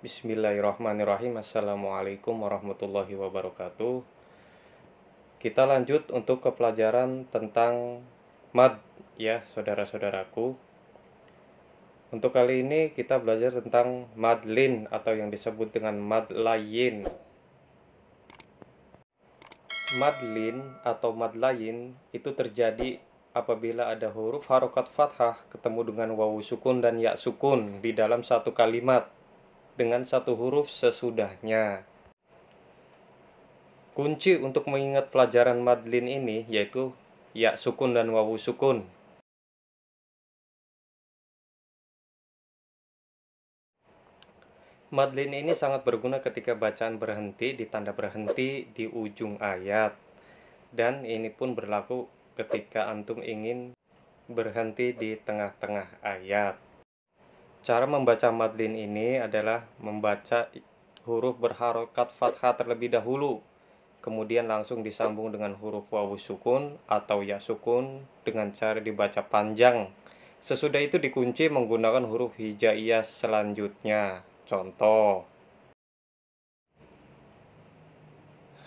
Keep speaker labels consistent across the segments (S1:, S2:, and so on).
S1: Bismillahirrahmanirrahim Assalamualaikum warahmatullahi wabarakatuh Kita lanjut untuk ke pelajaran tentang MAD ya saudara-saudaraku Untuk kali ini kita belajar tentang MADLIN atau yang disebut dengan MADLAYIN MADLIN atau MADLAYIN itu terjadi apabila ada huruf harokat fathah ketemu dengan wawu sukun dan ya sukun di dalam satu kalimat dengan satu huruf sesudahnya.
S2: Kunci untuk mengingat pelajaran Madlin ini yaitu ya sukun dan wawu sukun. Madlin ini sangat berguna ketika bacaan berhenti di tanda berhenti di
S1: ujung ayat. Dan ini pun berlaku ketika antum ingin berhenti di tengah-tengah ayat. Cara membaca madlin ini adalah membaca huruf berharokat fathah terlebih dahulu, kemudian langsung disambung dengan huruf wawu sukun atau ya sukun dengan cara dibaca panjang. Sesudah itu dikunci menggunakan huruf hijaiyah selanjutnya. Contoh.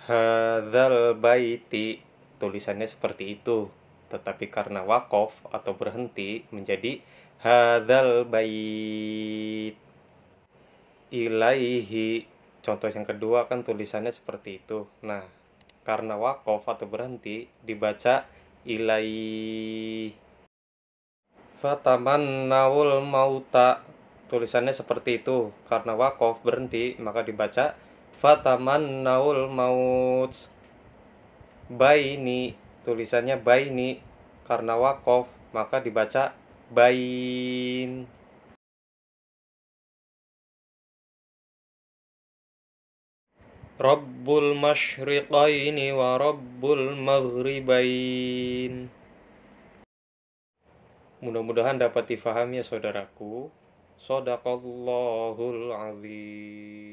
S1: Hadal baiti tulisannya seperti itu, tetapi karena wakof atau berhenti menjadi hadal bait ilaihi contoh yang kedua kan tulisannya seperti itu nah karena wakof atau berhenti dibaca ilai fataman naul mauta tulisannya seperti itu karena wakof berhenti maka dibaca fataman naul maut baini tulisannya baini karena wakof
S2: maka dibaca Bye. رب المشرقين ورب المغربين
S1: Mudah-mudahan dapat difahami ya saudaraku. Sadaqallahul azim.